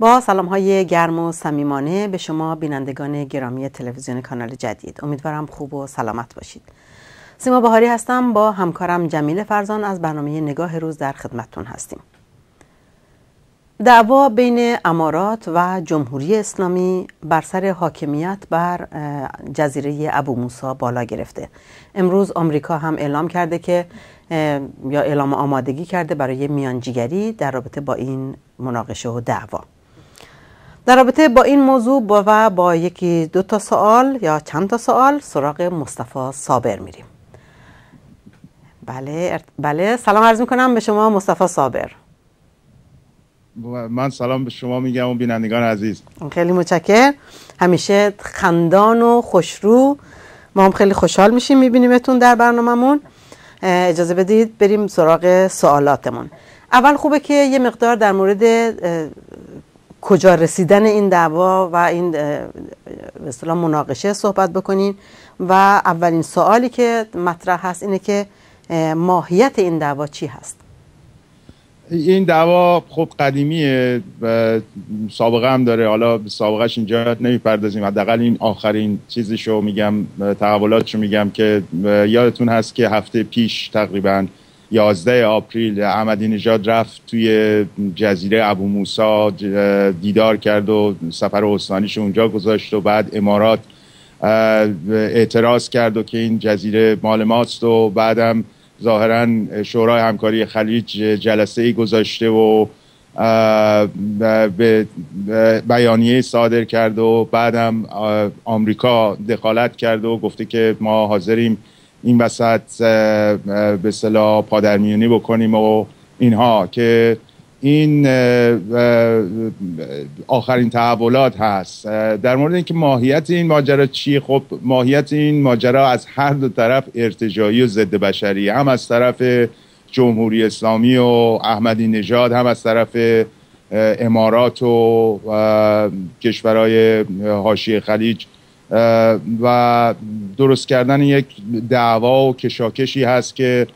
با سلام های گرم و صمیمانه به شما بینندگان گرامی تلویزیون کانال جدید امیدوارم خوب و سلامت باشید سیما بهاری هستم با همکارم جمیل فرزان از برنامه نگاه روز در خدمتتون هستیم دعوا بین امارات و جمهوری اسلامی بر سر حاکمیت بر جزیره ابو موسا بالا گرفته امروز آمریکا هم اعلام کرده که یا اعلام آمادگی کرده برای میانجیگری در رابطه با این مناقشه و دعوا در رابطه با این موضوع با و با یکی دو تا سوال یا چند تا سوال سراغ مصطفی صابر میریم بله بله سلام عرض میکنم به شما مصطفی صابر من سلام به شما میگم و بینندگان عزیز خیلی متشکر همیشه خندان و خوشرو ما هم خیلی خوشحال میشیم میبینیمتون در برنامهمون اجازه بدید بریم سراغ سوالاتمون اول خوبه که یه مقدار در مورد کجا رسیدن این دعوا و این به مناقشه صحبت بکنین و اولین سوالی که مطرح هست اینه که ماهیت این دعوا چی هست این دعوا خب قدیمیه و سابقه هم داره حالا سابقهش اینجا نمیپردازیم حداقل این آخرین چیزشو میگم تحولاتشو میگم که یادتون هست که هفته پیش تقریبا 11 آپریل احمدی نژاد رفت توی جزیره ابو موسا دیدار کرد و سفر استانیش اونجا گذاشت و بعد امارات اعتراض کرد و که این جزیره مال ماست و بعدم ظاهرا شورای همکاری خلیج جلسه ای گذاشته و به بیانیه صادر کرد و بعدم آمریکا دخالت کرد و گفته که ما حاضریم این وسط به صلاح پادرمیونی بکنیم و اینها که این آخرین تحولات هست در مورد اینکه ماهیت این ماجرا چی خب ماهیت این ماجرا از هر دو طرف ارتجایی و ضد بشری هم از طرف جمهوری اسلامی و احمدی نژاد هم از طرف امارات و کشورهای حاشیه خلیج و درست کردن یک دعوا و کشاکشی هست که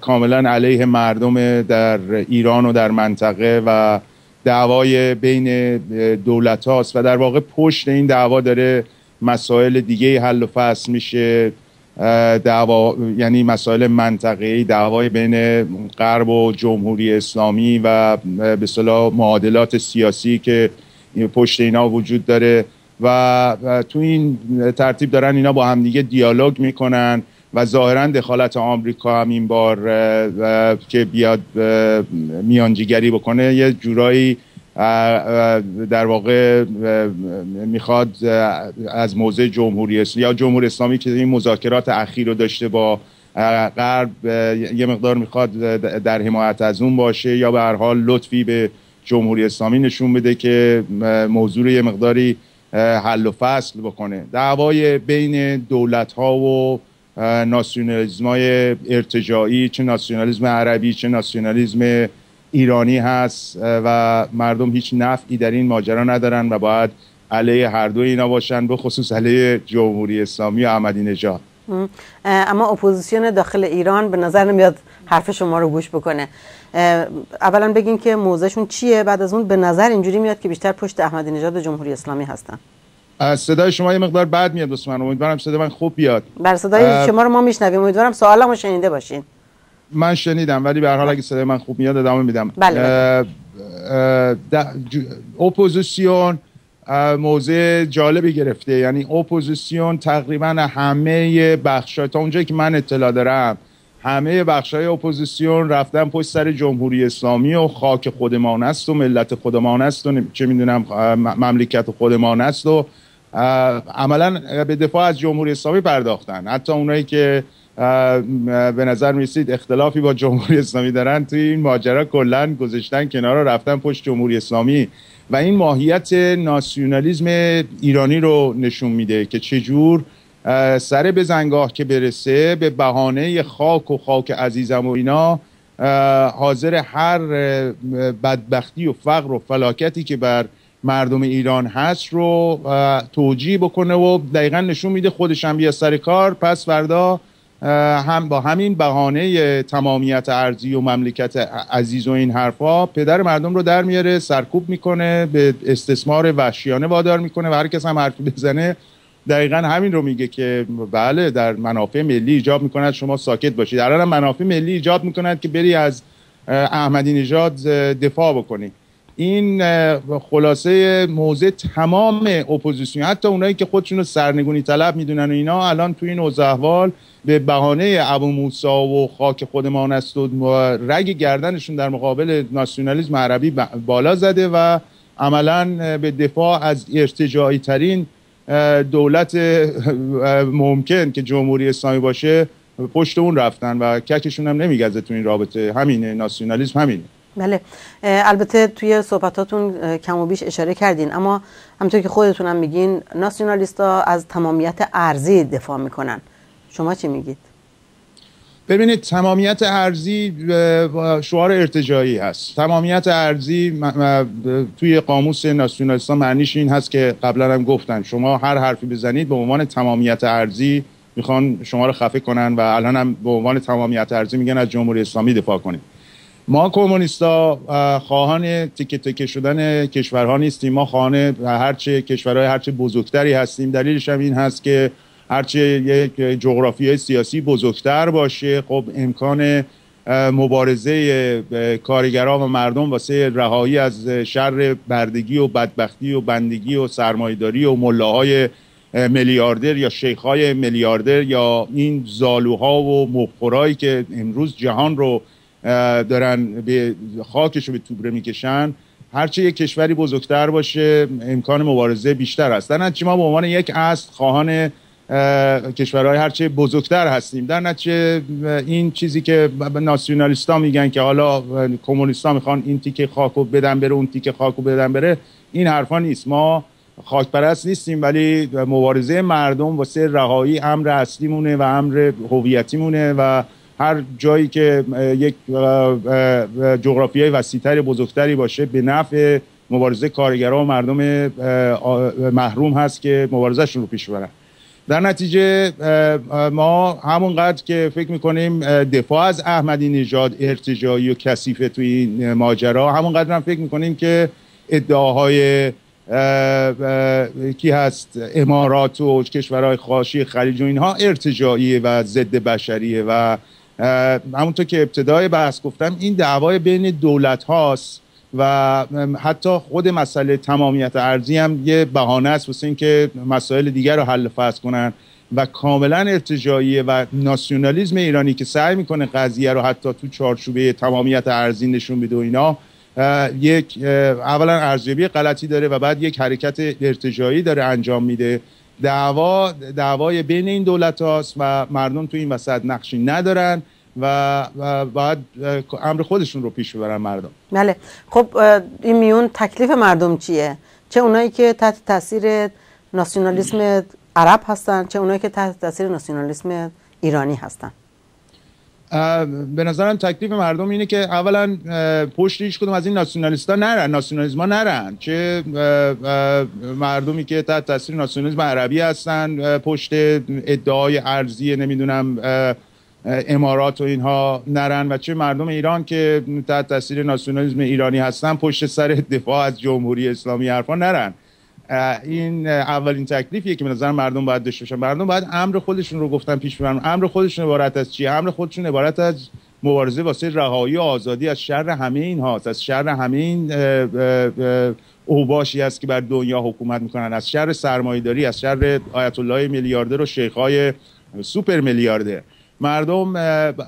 کاملا علیه مردم در ایران و در منطقه و دعوای بین دولت هاست و در واقع پشت این دعوا داره مسائل دیگه حل و فصل میشه دعوا یعنی مسائل منطقه دعوای بین غرب و جمهوری اسلامی و به صلاح معادلات سیاسی که پشت اینا وجود داره و تو این ترتیب دارن اینا با همدیگه دیالوگ میکنن و ظاهرا دخالت آمریکا هم این بار که بیاد میانجیگری بکنه یه جورایی در واقع میخواد از موضع جمهوری اسلامی یا جمهوری اسلامی که این مذاکرات اخیر رو داشته با غرب یه مقدار میخواد در حمایت از اون باشه یا به هر حال لطفی به جمهوری اسلامی نشون بده که موضوع یه مقداری حل و فصل بکنه دعوای بین دولت ها و ناسیونالیزم های ارتجاعی چه ناسیونالیزم عربی چه ناسیونالیزم ایرانی هست و مردم هیچ نفعی در این ماجرا ندارن و باید علیه هر دو اینا باشن به خصوص علیه جمهوری اسلامی و احمدی نژاد اما اپوزیسیون داخل ایران به نظر نمیاد حرف شما رو گوش بکنه اولا بگین که موضعشون چیه بعد از اون به نظر اینجوری میاد که بیشتر پشت احمدی نژاد جمهوری اسلامی هستن از صدای شما یه مقدار بد میاد دوست من امیدوارم صدای من خوب بیاد بر صدای شما رو ما میشنویم امیدوارم سوالمو شنیده باشین من شنیدم ولی به هر حال بله. اگه صدای من خوب میاد ادامه میدم بله, بله. اپوزیسیون موضع جالبی گرفته یعنی اپوزیسیون تقریبا همه بخشا تا اونجایی که من اطلاع دارم همه بخشای اپوزیسیون رفتن پشت سر جمهوری اسلامی و خاک خودمان است و ملت خودمان است و چه میدونم مملکت خودمان است و عملا به دفاع از جمهوری اسلامی پرداختن حتی اونایی که به نظر میرسید اختلافی با جمهوری اسلامی دارن توی این ماجرا کلا گذشتن کنار رفتن پشت جمهوری اسلامی و این ماهیت ناسیونالیزم ایرانی رو نشون میده که چجور سر به زنگاه که برسه به بهانه خاک و خاک عزیزم و اینا حاضر هر بدبختی و فقر و فلاکتی که بر مردم ایران هست رو توجیه بکنه و دقیقا نشون میده خودش هم بیا سر کار پس فردا هم با همین بهانه تمامیت ارزی و مملکت عزیز و این حرفا پدر مردم رو در میاره سرکوب میکنه به استثمار وحشیانه وادار میکنه و هر کس هم حرفی بزنه دقیقا همین رو میگه که بله در منافع ملی ایجاب میکند شما ساکت باشید الان منافع ملی ایجاب میکند که بری از احمدی نژاد دفاع بکنی این خلاصه موضع تمام اپوزیسیون حتی اونایی که خودشون رو سرنگونی طلب میدونن و اینا الان تو این اوضاع احوال به بهانه ابو موسی و خاک خودمان است و رگ گردنشون در مقابل ناسیونالیزم عربی بالا زده و عملا به دفاع از ارتجاعی ترین دولت ممکن که جمهوری اسلامی باشه پشت اون رفتن و ککشون هم نمیگزه تو این رابطه همینه ناسیونالیسم همینه بله البته توی صحبتاتون کم و بیش اشاره کردین اما همطور که خودتونم میگین ناسیونالیست ها از تمامیت ارزی دفاع میکنن شما چی میگید؟ ببینید تمامیت ارزی شعار ارتجایی هست تمامیت ارزی توی قاموس ناسیونالیستا معنیش این هست که قبلا هم گفتن شما هر حرفی بزنید به عنوان تمامیت ارزی میخوان شما رو خفه کنن و الان هم به عنوان تمامیت ارزی میگن از جمهوری اسلامی دفاع کنید ما کمونیستا خواهان تیکه تیکه شدن کشورها نیستیم ما خواهان هرچه کشورهای هرچه بزرگتری هستیم دلیلش هم این هست که هرچه یک جغرافی سیاسی بزرگتر باشه خب امکان مبارزه کارگران و مردم واسه رهایی از شر بردگی و بدبختی و بندگی و سرمایداری و ملاهای میلیاردر یا شیخهای میلیاردر یا این زالوها و مبخورایی که امروز جهان رو دارن به خاکش رو به توبره میکشن هرچه یک کشوری بزرگتر باشه امکان مبارزه بیشتر است در ما به عنوان یک اصل خواهان کشورهای هرچه بزرگتر هستیم در نتیجه این چیزی که ناسیونالیستا میگن که حالا کمونیستا میخوان این تیکه خاکو بدن بره اون تیکه خاکو بدن بره این حرفا نیست ما خاکپرست نیستیم ولی مبارزه مردم واسه رهایی امر مونه و امر هویتیمونه و هر جایی که یک جغرافیای وسیعتر بزرگتری باشه به نفع مبارزه کارگرها و مردم محروم هست که مبارزهشون رو پیش برن در نتیجه ما همونقدر که فکر میکنیم دفاع از احمدی نژاد ارتجایی و کثیفه توی این ماجرا همونقدر هم فکر میکنیم که ادعاهای کی هست امارات و کشورهای خاشی خلیج و اینها ارتجایی و ضد بشریه و همونطور که ابتدای بحث گفتم این دعوای بین دولت هاست و حتی خود مسئله تمامیت ارزی هم یه بهانه است واسه اینکه مسائل دیگر رو حل فصل کنن و کاملا ارتجاییه و ناسیونالیزم ایرانی که سعی میکنه قضیه رو حتی تو چارچوبه تمامیت ارزی نشون بده و اینا یک اولا ارزیابی غلطی داره و بعد یک حرکت ارتجاعی داره انجام میده دعوا دعوای بین این دولت هاست و مردم تو این وسط نقشی ندارن و, باید امر خودشون رو پیش ببرن مردم بله خب این میون تکلیف مردم چیه چه اونایی که تحت تاثیر ناسیونالیسم عرب هستن چه اونایی که تحت تاثیر ناسیونالیسم ایرانی هستن به نظرم تکلیف مردم اینه که اولا پشت هیچ کدوم از این ها نرن ناسیونالیسم نرن چه مردمی که تحت تاثیر ناسیونالیسم عربی هستن پشت ادعای ارزی نمیدونم امارات و اینها نرن و چه مردم ایران که تحت تاثیر ناسیونالیسم ایرانی هستن پشت سر دفاع از جمهوری اسلامی حرفا نرن این اولین تکلیفیه که به نظر مردم باید داشته باشن مردم باید امر خودشون رو گفتن پیش ببرن امر خودشون عبارت از چی امر خودشون عبارت از مبارزه واسه رهایی و آزادی از شر همه این هاست از شر همه این اوباشی است که بر دنیا حکومت میکنن از شر سرمایه‌داری از شر آیت الله میلیاردر و های سوپر میلیاردر مردم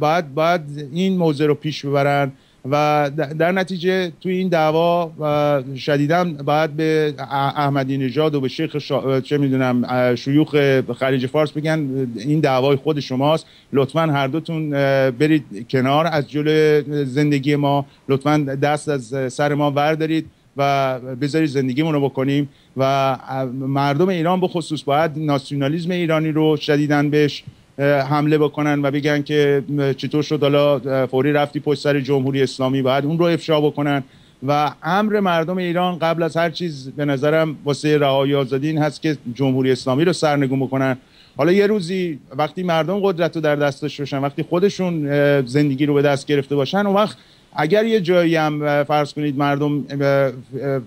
باید, باید این موضع رو پیش ببرن و در نتیجه توی این دعوا شدیدا باید به احمدی نژاد و به شیخ شا... چه میدونم شیوخ خلیج فارس بگن این دعوای خود شماست لطفا هر دوتون برید کنار از جلو زندگی ما لطفا دست از سر ما وردارید و بذارید زندگیمون رو بکنیم و مردم ایران به خصوص باید ناسیونالیزم ایرانی رو شدیدن بهش حمله بکنن و بگن که چطور شد حالا فوری رفتی پشت سر جمهوری اسلامی بعد اون رو افشا بکنن و امر مردم ایران قبل از هر چیز به نظرم واسه رهایی آزادی این هست که جمهوری اسلامی رو سرنگون بکنن حالا یه روزی وقتی مردم قدرت رو در دستش داشته باشن وقتی خودشون زندگی رو به دست گرفته باشن اون وقت اگر یه جایی هم فرض کنید مردم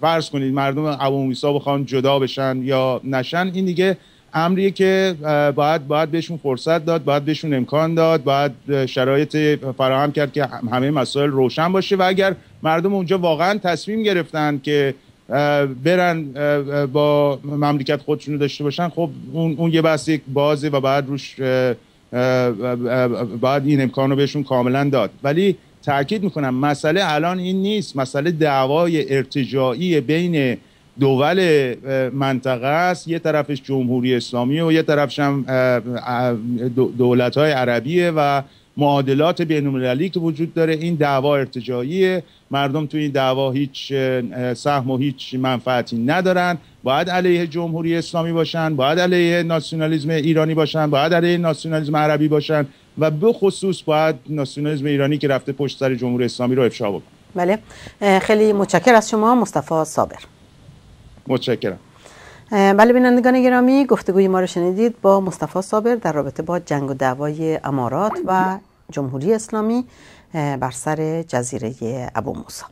فرض کنید مردم عوامیسا بخوان جدا بشن یا نشن این دیگه امریه که باید باید بهشون فرصت داد باید بهشون امکان داد باید شرایط فراهم کرد که همه مسائل روشن باشه و اگر مردم اونجا واقعا تصمیم گرفتن که برن با مملکت خودشون رو داشته باشن خب اون, اون یه بحث یک بازه و بعد روش بعد این امکان رو بهشون کاملا داد ولی تاکید میکنم مسئله الان این نیست مسئله دعوای ارتجاعی بین دول منطقه است یه طرفش جمهوری اسلامی و یه طرفش هم دولت عربیه و معادلات بین المللی که وجود داره این دعوا ارتجاییه مردم تو این دعوا هیچ سهم و هیچ منفعتی ندارن باید علیه جمهوری اسلامی باشن باید علیه ناسیونالیزم ایرانی باشن باید علیه ناسیونالیزم عربی باشن و به خصوص باید ناسیونالیزم ایرانی که رفته پشت سر جمهوری اسلامی رو افشا بکنن بله خیلی متشکرم از شما مصطفی صابر متشکرم بله بینندگان گرامی گفتگوی ما رو شنیدید با مصطفی صابر در رابطه با جنگ و دعوای امارات و جمهوری اسلامی بر سر جزیره ابو موسا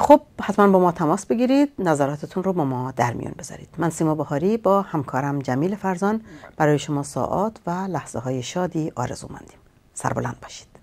خب حتما با ما تماس بگیرید نظراتتون رو با ما در میون بذارید من سیما بهاری با همکارم جمیل فرزان برای شما ساعات و لحظه های شادی آرزو مندیم سربلند باشید